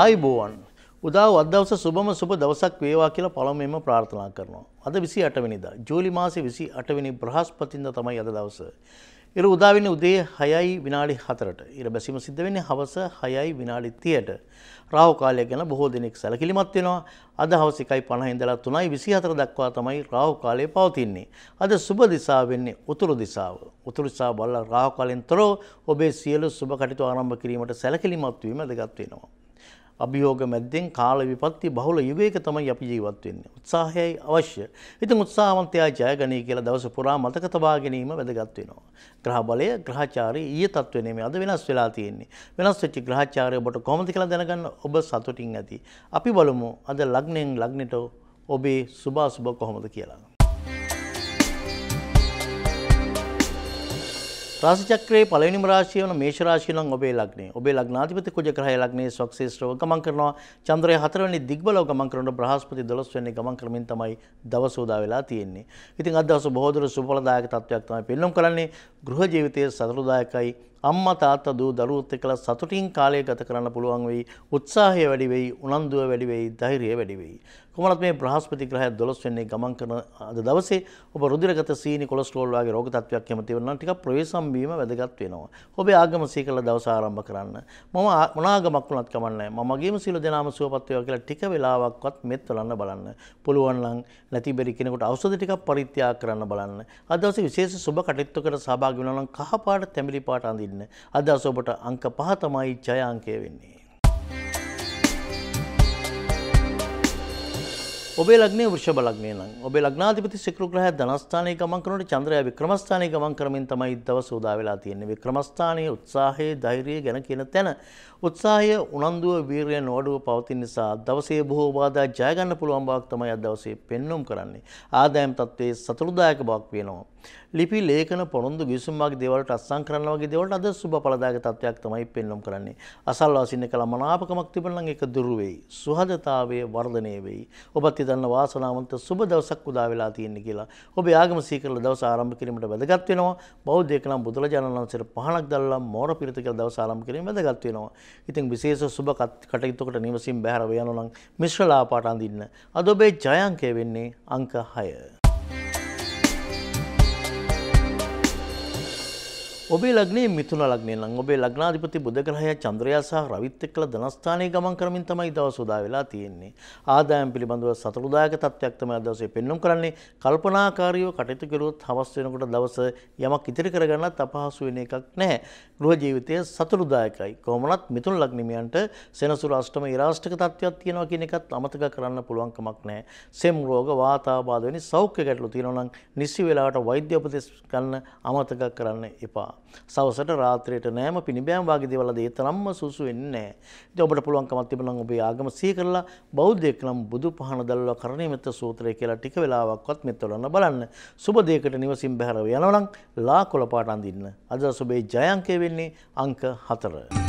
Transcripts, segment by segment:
ආයිබෝවන් උදා අදවස සුබම සුබ දවසක් වේවා කියලා පළමුවෙන්ම ප්‍රාර්ථනා කරනවා. අද 28 වෙනිදා ජූලි මාසේ 28 වෙනි බ්‍රහස්පතින්දා තමයි අද දවස. ඉර උදා වෙන්නේ උදේ 6යි විනාඩි 4ට. ඉර බැසීම සිද්ධ වෙන්නේ හවස 6යි විනාඩි 30ට. රාහු කාලය ගැන බොහෝ දෙනෙක් සැලකිලිමත් වෙනවා. අද හවස 1:50 ඉඳලා 3:24 දක්වා තමයි රාහු කාලය පවතින්නේ. අද සුබ දිශා වෙන්නේ උතුරු දිශාව. උතුරු දිශාව බලලා රාහු කාලෙන් තොරව ඔබේ සියලු සුබ කටයුතු ආරම්භ කිරීමට සැලකිලිමත් වීම වැදගත් වෙනවා. අභියෝග මැද්දෙන් කාල විපත්ති බහුල යුගයක තමයි අපි ජීවත් වෙන්නේ. උත්සාහයයි අවශ්‍ය. ඉතින් උත්සාහවන්තයා ජයගනී කියලා දවස පුරා මතක තබා ගැනීම වැදගත් වෙනවා. ග්‍රහ බලය ග්‍රහචාරී ඊයේ තත්ත්වේ නෙමෙයි අද වෙනස් වෙලා තියෙන්නේ. වෙනස් වෙච්ච ග්‍රහචාරය ඔබට කොහොමද කියලා දැනගන්න ඔබ සතුටින් ඇති. අපි බලමු අද ලග්නෙන් ලග්නෙට ඔබේ සුභාසුභ කොහොමද කියලා. රාශිචක්‍රයේ පළවෙනිම රාශිය වන මේෂ රාශිය නම් ඔබේ ලග්නය. ඔබේ ලග්නාධිපති කුජ ග්‍රහය ලග්නයේ ස්වක්ෂේත්‍රව ගමන් කරනවා. චන්ද්‍රය හතරවෙනි දිග්බලව ගමන් කරන බ්‍රහස්පති 12 වෙනි ගමන් කරමින් තමයි දවස උදා වෙලා තියෙන්නේ. ඉතින් අද දවස බොහෝ දුර සුබඵලදායක තත්වයක් තමයි පෙන්වම් කරන්නේ. ගෘහ ජීවිතයේ සතුටුදායකයි අම්මා තාත්තා දූ දරුවොත් එක්කලා සතුටින් කාලය ගත කරන්න පුළුවන් වෙයි උත්සාහය වැඩි වෙයි උනන්දුව වැඩි වෙයි ධෛර්යය වැඩි වෙයි කොමලත් මේ බ්‍රහස්පති ග්‍රහය 12 වෙනි ගමන් කරන අද දවසේ ඔබ රුධිරගත සීනි කොලෙස්ටරෝල් වගේ රෝග තත්ත්වයක් එහෙම තියෙනවා නම් ටිකක් ප්‍රවේශම් බීම වැදගත් වෙනවා ඔබේ ආගම සීකලා දවස ආරම්භ කරන්න මම මොනාගමක් වුණත් කමන්නේ නැහැ මමගේම සීල දෙනාම සුවපත් වේවා කියලා ටික වෙලාවක්වත් මෙත් වලන්න බලන්න පුළුවන් නම් නැති බැරි කෙනෙකුට ඖෂධ ටිකක් පරිත්‍යාග කරන්න බලන්න අද දවසේ විශේෂ සුබ කටයුත්තකට සහභාගී වෙනවා නම් කහ පාට තැඹිලි පාට අඳින්න අත්වින්න අදහස් ඔබට අංක පහ තමයි ජය අංකය වෙන්නේ. ඔබේ ලග්නේ වෘෂභ ලග්නේ නම් ඔබේ ලග්නාධිපති සිකුරු ග්‍රහය ධනස්ථානයේ ගමන් කරනකොට චන්ද්‍රයා වික්‍රමස්ථානයේ ගමන් කරමින් තමයි දවස උදා වෙලා තියෙන්නේ. වික්‍රමස්ථානයේ උත්සාහයේ ධෛර්යය ගැන කියන තැන උත්සාහය උනන්දුව වීරය නෝඩුව පවතින නිසා දවසේ බොහෝ බාධා ජය ගන්න පුළුවන් බවක් තමයි අද දවසේ පෙන්වුම් කරන්නේ. ආදායම් තත්ත්වයේ සතුටුදායක බවක් වෙනවා. ලිපි ලේඛන පොරොන්දු ගිවිසුම් වගේ දේවල්ට අත්සන් කරන්න වගේ දේවල්ට අද සුබ ඵලදායක තත්වයක් තමයි පෙන්වම් කරන්නේ. අසල්වාසීන් කළ මනාපකමක් තිබුණා නම් ඒක දුරු වෙයි. සුහදතාවයේ වර්ධනය වෙයි. ඔබත් ඉදන්න වාසනාවන්ත සුබ දවසක් උදා වෙලා තියෙන්නේ කියලා. ඔබ ආගම සීකරලා දවස ආරම්භ කිරීමට වැදගත් වෙනවා. බෞද්ධයෙක් නම් බුදුරජාණන් වහන්සේට පහනක් දැල්ලා මෝර පිරිත කියලා දවස ආරම්භ කිරීම වැදගත් වෙනවා. ඉතින් විශේෂ සුබ කටයුත්තකට නිවසින් බැහැර වෙනවා නම් මිශ්‍රලාපාට අඳින්න. අද ඔබේ ජයංකය වෙන්නේ අංක 6. ඔබේ ලග්නේ මිතුන ලග්නේ නම් ඔබේ ලග්නාධිපති බුධ ග්‍රහය චන්ද්‍රයා සහ රවිත් එක්කලා ධනස්ථානයේ ගමන් කරමින් තමයි දවස උදා වෙලා තියෙන්නේ. ආදායම් පිළිබඳව සතුටුදායක තත්ත්වයක් තමයි දවසේ පෙන්වුම් කරන්නේ. කල්පනාකාරීව කටයුතු කළොත් හවස වෙනකොට දවස යමක් ඉතිරි කරගන්නත් අපහසු වෙන එකක් නැහැ. ගෘහ ජීවිතය සතුටුදායකයි. කොහොමනත් මිතුන ලග්නිමියන්ට සෙනසුරු අෂ්ටම ඉරාෂ්ටක තත්ත්වයක් තියෙනවා කියන එකත් අමතක කරන්න පුළුවන් කමක් නැහැ. සෙම් රෝග වාතාබාධ වැනි සෞඛ්‍ය ගැටලු තියෙනවා නම් නිසි වෙලාවට වෛද්‍ය උපදෙස් ගන්න අමතක කරන්න එපා. සවසට රාත්‍රියට නෑම පිනිබෑම් වගේ දේවල් අද ඒ තරම්ම සුසු වෙන්නේ නෑ. ඉතින් ඔබට පුළුවන්කමක් තිබුණා නම් ඔබේ ආගම සිහි කරලා බෞද්ධයෙක් නම් බුදු පහන දැල්ලා කරණීය මෙත්ත සූත්‍රය කියලා ටික වෙලාවක්වත් මෙත්තවලන්න බලන්න. සුබ දෙයකට නිවසින් බැහැරව යනවා නම් ලා කොළ පාට අඳින්න. අද සුබේ ජය අංකය වෙන්නේ අංක 4.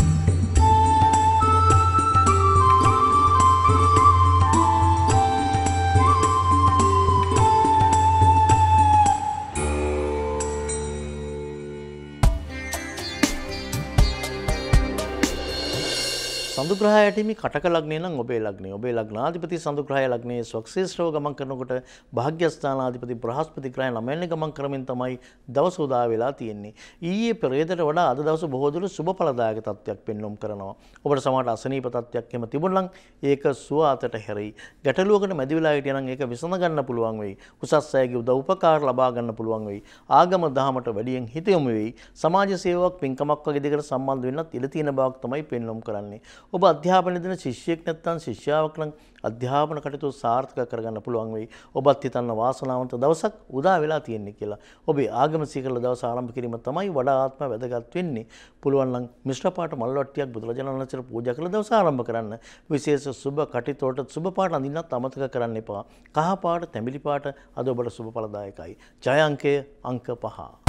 සඳුග්‍රහය යටි මේ කටක ලග්නේ නම් ඔබේ ලග්නේ. ඔබේ ලග්නාධිපති සඳුග්‍රහය ලග්නේ ස්වක්ෂේෂ්ඨව ගමන් කරනකොට භාග්‍යස්ථානාධිපති බ්‍රහස්පති ග්‍රහය ළමයන්නේ ගමන් කරමින් තමයි දවස උදා වෙලා තියෙන්නේ. ඊයේ පෙරේදට වඩා අද දවස බොහෝ දුර සුබ ඵලදායක තත්ත්වයක් පෙන්වුම් කරනවා. ඔබට සමහර අසනීප තත්ත්වයක් එහෙම තිබුණනම් ඒක සුව අතට හැරෙයි. ගැටලුවකට මැදි වෙලා හිටියනම් ඒක විසඳ ගන්න පුළුවන් වෙයි. උසස් අයගේ උදව් උපකාර ලබා ගන්න පුළුවන් වෙයි. ආගම දහමට වැඩියෙන් හිත යොමු වෙයි. සමාජ සේවාවක් පින්කමක් වගේ දෙයකට සම්බන්ධ වෙන්නත් ඉඩ තියෙන බවක් තමයි පෙන්වුම් කරන්නේ. ඔබ අධ්‍යාපන දෙන ශිෂ්‍යයෙක් නැත්නම් ශිෂ්‍යාවක් නම් අධ්‍යාපන කටයුතු සාර්ථක කරගන්න පුළුවන් වෙයි. ඔබත් හිතන්න වාසනාවන්ත දවසක් උදා වෙලා තියෙන්නේ කියලා. ඔබේ ආගම සීකරලා දවස ආරම්භ කිරීම තමයි වඩාත්ම වැදගත් වෙන්නේ. පුළුවන් නම් මිශ්‍ර පාට මල් වට්ටියක් බුදුරජාණන් වහන්සේට පූජා කළ දවස ආරම්භ කරන්න. විශේෂ සුබ කටයුතුවලට සුබ පාට අඳින්නත් අමතක කරන්න එපා. කහ පාට, තැඹිලි පාට අද ඔබට සුබ ඵලදායකයි. ජය අංකය අංක 5.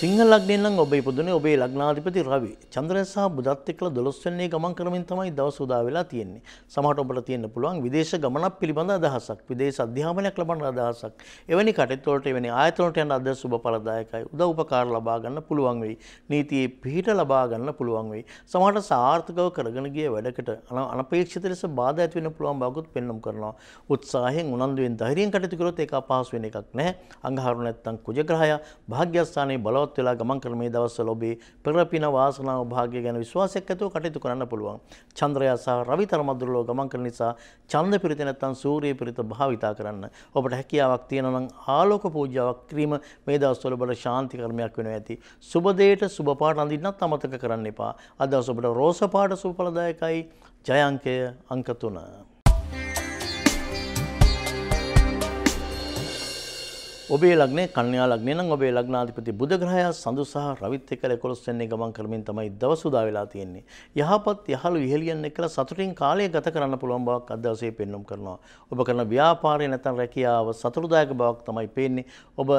සිංහලක්නෙල්ලන් ඔබේ පුදන ඔබේ ලක්නාධිපති රවි චන්ද්‍රය සහ බුදත් එක්ල දොස්වන්නේ ගමන් කරමින් තමයි දවස උදා වෙලා තියෙන්නේ සමහට ඔබට තියෙන්න පුළුවන් විදේශ ගමනක් පිළිබඳ අදහසක් විදේශ අධ්‍යාපනයක් ලබන අදහසක් එවැනි කටයුතුවලට එවැනි ආයතනට යන අද සුබ ඵලදායකයි උදව් උපකාර ලබා ගන්න පුළුවන් වෙයි නීතියේ පිහිට ලබා ගන්න පුළුවන් වෙයි සමහට සාර්ථකව කරගෙන ගිය වැඩකට අනපේක්ෂිත ලෙස බාධා ඇති වෙන්න පුළුවන් බවකුත් පෙන්වම් කරනවා උත්සාහයෙන් උනන්දුවෙන් ධෛර්යයෙන් කටයුතු කරොත් ඒක අපහසු වෙන එකක් නැහැ අඟහරු නැත්තම් කුජග්‍රහය භාග්‍යස්ථානයේ බලවත් බලවත් වෙලා ගමන් කරන මේ දවස්වල ඔබේ පෙරපින වාසනාව භාග්‍ය ගැන විශ්වාසයක් ඇතුව කටයුතු කරන්න පුළුවන්. චන්ද්‍රයා සහ රවි තරමද්දුරලෝ ගමන් කරන නිසා චන්ද පිරිත නැත්නම් සූර්ය පිරිත භාවිතා කරන්න. ඔබට හැකියාවක් තියෙනවා නම් ආලෝක පූජාවක් කිරීම මේ දවස්වල ඔබට ශාන්ති කර්මයක් වෙනවා ඇති. සුබ දෙයට සුබ පාට අඳින්නත් අමතක කරන්න එපා. අද දවස් ඔබට රෝස පාට සුබ ඵලදායකයි. ජය අංකය අංක 3. ඔබේ ලග්නේ කන්‍යා ලග්නේ නම් ඔබේ ලග්නාධිපති බුධ ග්‍රහයා සඳු සහ රවිත් එක්ක 11 වෙනි ගමන් කරමින් තමයි දවස උදා වෙලා තියෙන්නේ. යහපත් යහළු ඉහළියන් එක්කලා සතුටින් කාලය ගත කරන්න පුළුවන් බවක් අද දවසේ පෙන්වම් කරනවා. ඔබ කරන ව්‍යාපාරය නැත්නම් රැකියාව සතුටුදායක බවක් තමයි පේන්නේ. ඔබ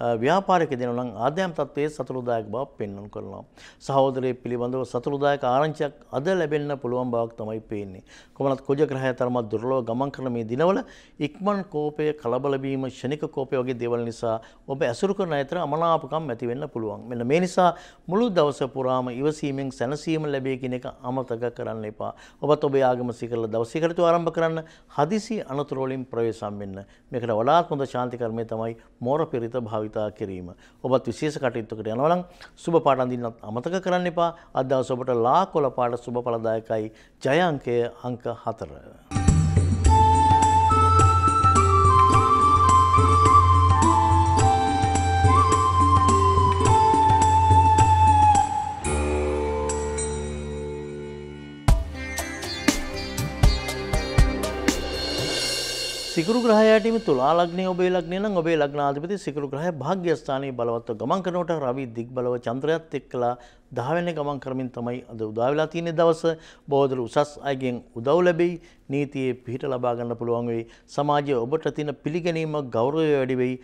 ව්‍යාපාරික දෙනවා නම් ආදායම් තත්ත්වයේ සතුටුදායක බව පෙන්වනු කරනවා. සහෝදරයේ පිළිබඳව සතුටුදායක ආරංචියක් අද ලැබෙන්න පුළුවන් බවක් තමයි පේන්නේ. කොමනත් කුජ ග්‍රහය තරම දුර්ලභ ගමන් කරන මේ දිනවල ඉක්මන් කෝපය, කලබල වීම, ෂණික කෝපය වගේ දේවල් නිසා ඔබ ඇසුරු කරන අතර අමනාපකම් ඇති වෙන්න පුළුවන්. මෙන්න මේ නිසා මුළු දවස පුරාම ඉවසීමෙන් සැනසීම ලැබේ කියන එක අමතක කරන්න එපා. ඔබත් ඔබේ ආගම සීකරලා දවසේ කටයුතු ආරම්භ කරන්න හදිසි අනතුරු වලින් ප්‍රවේශම් වෙන්න. මේකට වඩාත් හොඳ ශාන්ති කර්මය තමයි මෝරපිරිත භාවය භාවිතා කිරීම. ඔබත් විශේෂ කටයුත්තකට යනවා නම් සුබ පාට අඳින්නත් අමතක කරන්න එපා. අද දවස් ඔබට ලා කොළ පාට සුබ ඵලදායකයි ජය අංකය අංක 4. සිකරු ග්‍රහයටම තුලා ලග්න ඔබේ ලග්නය නම් ඔබේ ලග්නාධිපති සිකරු ග්‍රහය භාග්‍යස්ථානයේ බලවත්ව ගමන් කරනකොට රවි දිග්බලව චන්ද්‍රයත් එක්කලා දහවැන්න ගමන් කරමින් තමයි අද උදාවෙලා තියෙන දවස බෝධල උසස් අයගෙන් උදව් ලැබෙයි නීතියේ පිහිට ලබාගන්න පුළුවන් වෙයි සමාජය ඔබට තින පිළිගැනීම ගෞරවය වැඩි වෙයි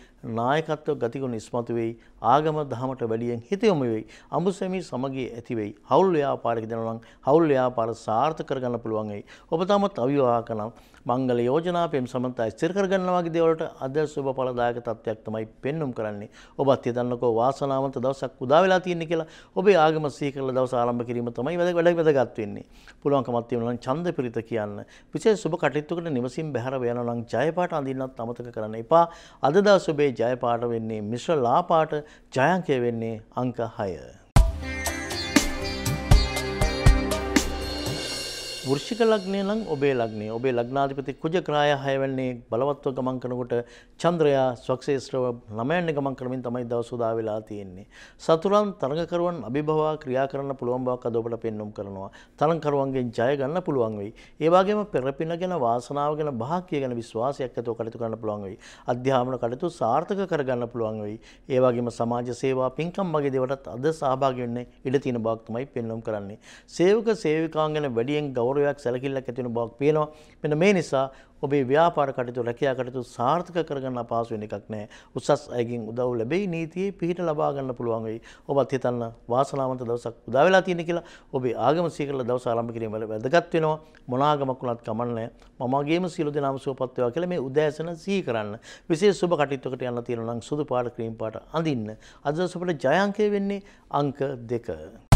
නායකත්ව ගතිගුණ ඉස්මතු වෙයි ආගම දහමට වැඩියෙන් හිත යොමු වෙයි අඹුසැමි සමගිය ඇති වෙයි හවුල් ව්‍යාපාරයක දෙනවා නම් හවුල් ව්‍යාපාර සාර්ථක කරගන්න පුළුවන් වෙයි ඔබ තාමත් අවිවාහක නම් මංගල යෝජනා පෙම් සමන්තා ස්ථිර කරගන්නා වගේ දේවල්ට අද සුබ ඵලදායක තත්ත්වයක් තමයි පෙන්눔 කරන්නේ ඔබත් හිතන්නකෝ වාසනාවන්ත දවසක් උදා වෙලා තියෙන්නේ කියලා ඔබේ ආගම සීකරල දවස ආරම්භ කිරීම තමයි වැදගත් වැඩ වැදගත් වෙන්නේ. පුළුවන්කමක් තියෙනවා නම් ඡන්ද පිරිත කියන්න. විශේෂ සුබ කටයුත්තකට නිවසින් බැහැර වෙනවා නම් ජයපාට අඳින්නත් අමතක කරන්න එපා. අද දවස ඔබේ ජයපාට වෙන්නේ මිශ්‍ර ලා පාට ජයංකය වෙන්නේ අංක 6. වෘෂික ලග්නය නම් ඔබේ ලග්නේ ඔබේ ලග්නාධිපති කුජ ක්‍රාය හයවැන්නේ බලවත්ව ගමන් කරනකොට චන්ද්‍රයා ස්වක්ෂේෂ්ත්‍රව ළමයන්නේ ගමන් කරමින් තමයි දවස උදා වෙලා තියෙන්නේ. සතුරන් තරඟකරුවන් අභිභවා ක්‍රියා කරන්න පුළුවන් බවක් අද ඔබට පෙන්වුම් කරනවා. තරඟකරුවන්ගෙන් ජය ගන්න පුළුවන් වෙයි. ඒ වගේම පෙරපින ගැන වාසනාව ගැන භාග්‍ය ගැන විශ්වාසයක් ඇතුව කටයුතු කරන්න පුළුවන් වෙයි. අධ්‍යාපන කටයුතු සාර්ථක කරගන්න පුළුවන් වෙයි. ඒ වගේම සමාජ සේවා පින්කම් වගේ දේවලටත් අද සහභාගී වෙන්න ඉඩ තියෙන බවක් තමයි පෙන්වුම් කරන්නේ. සේවක සේවිකාන් ගැන වැඩියෙන් ගෞරව ගෞරවයක් සැලකිල්ලක් ඇති වෙන බවක් පේනවා. මෙන්න මේ නිසා ඔබේ ව්‍යාපාර කටයුතු රැකියා කටයුතු සාර්ථක කරගන්න අපහසු වෙන එකක් නැහැ. උසස් අයගෙන් උදව් ලැබෙයි නීතියේ පිහිට ලබා ගන්න පුළුවන් වෙයි. ඔබත් හිතන්න වාසනාවන්ත දවසක් උදා වෙලා තියෙන කියලා ඔබේ ආගම සීකරලා දවස ආරම්භ කිරීම වැදගත් වෙනවා. මොන ආගමක් වුණත් කමක් නැහැ. මමගේම සියලු දෙනාම සුවපත් වේවා කියලා මේ උදෑසන සිහි කරන්න. විශේෂ සුබ කටයුත්තකට යන්න තියෙනවා නම් සුදු පාට ක්‍රීම් පාට අඳින්න. අද දවසේ අපිට ජය අංකය වෙන්නේ අංක 2.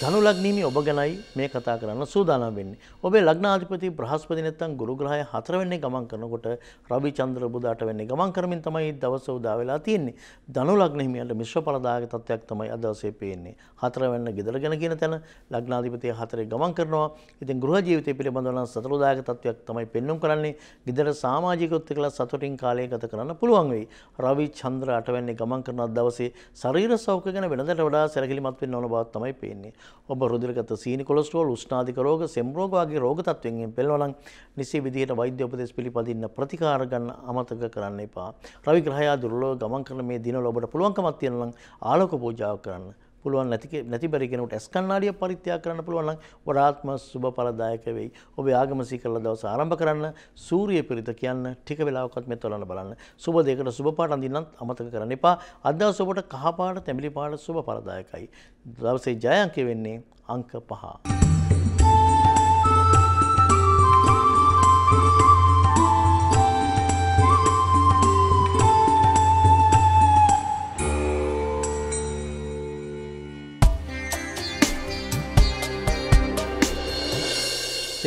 ධනු ලග්නීමේ ඔබ ගැනයි මේ කතා කරන්න සූදානම් වෙන්නේ. ඔබේ ලග්නාධිපති බ්‍රහස්පති නැත්නම් ගුරු ග්‍රහය හතර වෙන්නේ ගමන් කරනකොට රවි චන්ද්‍ර බුදාට වෙන්නේ ගමන් කරමින් තමයි දවස උදා වෙලා තියෙන්නේ. ධනු ලග්න හිමියන්ට මිශ්‍ර ඵලදායක තත්වයක් තමයි අද දවසේ පේන්නේ. හතර වෙන්න ගෙදර ගැන කියන තැන ලග්නාධිපතිය හතරේ ගමන් කරනවා. ඉතින් ගෘහ ජීවිතය පිළිබඳව නම් සතුටුදායක තත්වයක් තමයි පෙන්වුම් කරන්නේ. ගෙදර සමාජිකයොත් එක්කලා සතුටින් කාලය ගත කරන්න පුළුවන් වෙයි. රවි චන්ද්‍ර අට වෙන්නේ ගමන් කරන දවසේ ශරීර සෞඛ්‍ය ගැන වෙනදට වඩා සැලකිලිමත් වෙන්න ඕන බව තමයි පේන්නේ. ඔබ රුධිරගත සීනි කොලෙස්ටරෝල් උෂ්ණාධික රෝග සෙම් රෝග වගේ රෝග තත්ත්වයන්ගෙන් පෙළවලන් නිසි විදියට වෛද්‍ය උපදෙස් පිළිපදින්න ප්‍රතිකාර ගන්න අමතක කරන්න එපා. රවි ග්‍රහයා දුර්ලභ ගමන් කරන මේ දිනවල ඔබට පුළුවන්කමක් තියෙනවා නම් ආලෝක පූජාව කරන්න. පුළුවන් නැති නැති බැරි කෙනෙකුට ඇස් කණ්ණාඩිය පරිත්‍යාග කරන්න පුළුවන් නම් වඩාත්ම සුබ ඵලදායක වෙයි. ඔබේ ආගම සීකරලා දවස ආරම්භ කරන්න සූර්ය පිරිත කියන්න ටික වෙලාවකත් මෙත් වලන්න බලන්න. සුබ දෙයකට සුබ පාට අඳින්නත් අමතක කරන්න එපා. අද දවස ඔබට කහ පාට, තැඹිලි පාට සුබ ඵලදායකයි. දවසේ ජය අංකය වෙන්නේ අංක 5.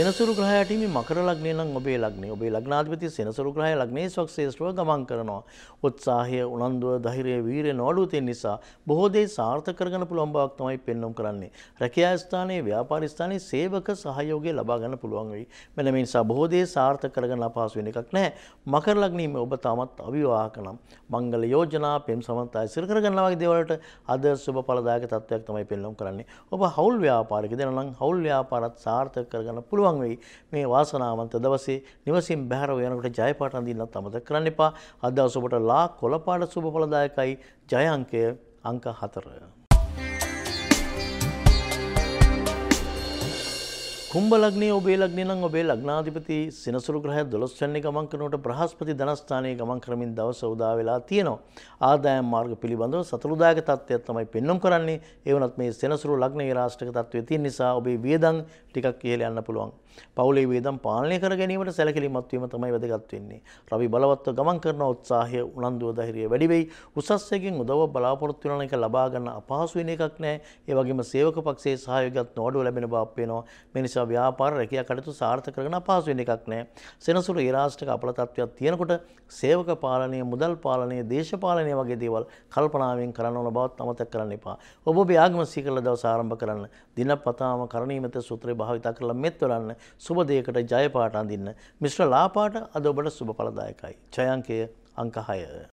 සෙනසුරු ග්‍රහයට මේ මකර ලග්නය නම් ඔබේ ලග්නේ ඔබේ ලග්නාධිපති සෙනසුරු ග්‍රහය ලග්නේ සක්සේෂ්ඨව ගමන් කරනවා. උත්සාහය, උනන්දුව, ධෛර්යය, වීරිය නොඅඩු තියෙන නිසා බොහෝ දේ සාර්ථක කරගන්න පුළුවන් බවක් තමයි පෙන්වම් කරන්නේ. රැකියා ස්ථානයේ, ව්‍යාපාර ස්ථානයේ සේවක සහයෝගය ලබා ගන්න පුළුවන් වෙයි. මෙන්න මේ නිසා බොහෝ දේ සාර්ථක කරගන්න අපහසු වෙන එකක් නැහැ. මකර ලග්නයේ ඔබ තාමත් අවිවාහක නම් මංගල යෝජනා, පෙම් සමන්තාය සිදු කරගන්නා වගේ දේවල්ට අද සුබ ඵලදායක තත්ත්වයක් තමයි පෙන්වම් කරන්නේ. ඔබ හවුල් ව්‍යාපාරිකද නම් හවුල් ව්‍යාපාරත් සාර්ථක කරගන්න පුළුවන් පුළුවන් වෙයි මේ වාසනාවන්ත දවසේ නිවසින් බැහැරව යනකොට ජයපාටන් දින්නත් අමතක කරන්න එපා. අද දවස ඔබට ලා කොළපාට සුබ ඵලදායකයි ජය අංකය අංක 4. කුම්භ ලග්නේ ඔබේ ලග්නේ නම් ඔබේ ලග්නාධිපති සිනසුරු ග්‍රහය 12 වෙනි ගමන් කරනකොට බ්‍රහස්පති ධනස්ථානයේ ගමන් කරමින් දවස උදා වෙලා තියෙනවා. ආදායම් මාර්ග පිළිබඳව සතුරුදායක තත්ත්වයක් තමයි පෙන්වම් කරන්නේ. ඒ වුණත් මේ සිනසුරු ලග්නයේ රාශියක තත්ත්වයේ තියෙන නිසා ඔබේ වියදම් ටිකක් ඉහළ යන්න පුළුවන්. පවුලේ වියදම් පාලනය කර ගැනීමට සැලකිලිමත් වීම තමයි වැදගත් වෙන්නේ. රවි බලවත්ව ගමන් කරන උත්සාහය උනන්දුව ධෛර්යය වැඩි වෙයි. උසස් එකෙන් උදව්ව බලාපොරොත්තු වෙන එක ලබා ගන්න අපහසු වෙන එකක් නැහැ. ඒ වගේම සේවක පක්ෂයේ සහයෝගයත් නොඅඩුව ලැබෙන බව පේනවා. මේ නිසා නිසා ව්‍යාපාර රැකියා කටයුතු සාර්ථක කරගෙන අපහසු වෙන එකක් නෑ. සෙනසුර ඒ රාෂ්ට්‍රක අපල තත්ත්වයක් තියෙනකොට සේවක පාලනය, මුදල් පාලනය, දේශපාලනය වගේ දේවල් කල්පනාවෙන් කරන්න ඕන බවත් අමතක කරන්න එපා. ඔබ ඔබේ ආගම සීකරලා දවස ආරම්භ කරන්න. දිනපතාම කරණීයමෙත සූත්‍රය භාවිත කරලා මෙත් වලන්න. සුබ දේකට ජය පාට අඳින්න. මිශ්‍ර ලාපාට අද ඔබට සුබ ඵලදායකයි. ජයංකය අංක 6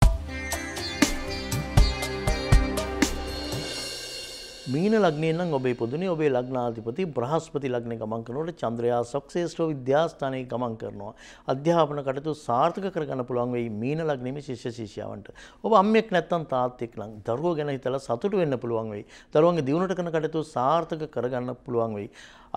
මීන ලග්නයෙන් නම් ඔබේ පුදුනේ ඔබේ ලග්නාධිපති බ්‍රහස්පති ලග්නේ ගමන් කරනකොට චන්ද්‍රයා සක්සේෂ්ඨ විද්‍යාස්ථානයේ ගමන් කරනවා. අධ්‍යාපන කටයුතු සාර්ථක කරගන්න පුළුවන් වෙයි මීන ලග්නෙමේ ශිෂ්‍ය ශිෂ්‍යාවන්ට. ඔබ අම්මෙක් නැත්තම් තාත්තෙක් නම් දරුවෝ ගැන හිතලා සතුටු වෙන්න පුළුවන් වෙයි. දරුවන්ගේ දියුණුවට කරන කටයුතු සාර්ථක කරගන්න පුළුවන් වෙයි.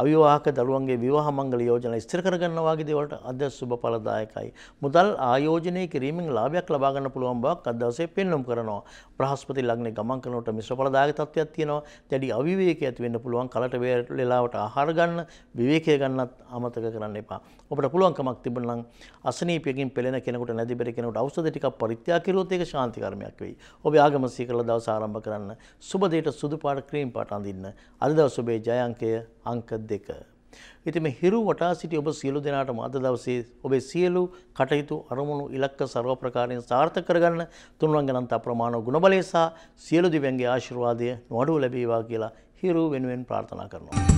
අවිවාහක දරුවන්ගේ විවාහ මංගල යෝජනා ස්ථිර කරගන්නා වගේ දේවල්ට අද සුබ ඵලදායකයි. මුදල් ආයෝජනය කිරීමෙන් ලාභයක් ලබා ගන්න පුළුවන් බවක් අද දවසේ පෙන්වම් කරනවා. බ්‍රහස්පති ලග්නේ ගමන් කරනකොට මිශ්‍ර ඵලදායක තත්ත්වයක් තියෙනවා. දැඩි අවිවේකී ඇති වෙන්න පුළුවන්. කලට වේලාවට ආහාර ගන්න, විවේකයේ ගන්නත් අමතක කරන්න එපා. ඔබට පුළුවන්කමක් තිබුණා නම් අසනීපයකින් පෙළෙන කෙනෙකුට නැති බෙර කෙනෙකුට ඖෂධ ටිකක් පරිත්‍යාග කළොත් ඒක ශාන්ති කර්මයක් වෙයි. ඔබේ ආගම සීකල දවස ආරම්භ කරන්න. සුබ දේට සුදු පාට ක්‍රීම් පාට අඳින්න. අද දවස ඔබේ ජය අංකය අංක දෙක. ඉතින් මේ හිරු වටා සිටි ඔබ සියලු දෙනාටම අද දවසේ ඔබේ සියලු කටයුතු අරමුණු ඉලක්ක ਸਰව ප්‍රකාරයෙන් සාර්ථක කරගන්න තුනුවන් ගණන්ත අප්‍රමාණ ගුණබලය සහ සියලු දිව්‍යන්ගේ ආශිර්වාදය නොඅඩුව ලැබේවා කියලා හිරු වෙනුවෙන් ප්‍රාර්ථනා කරනවා.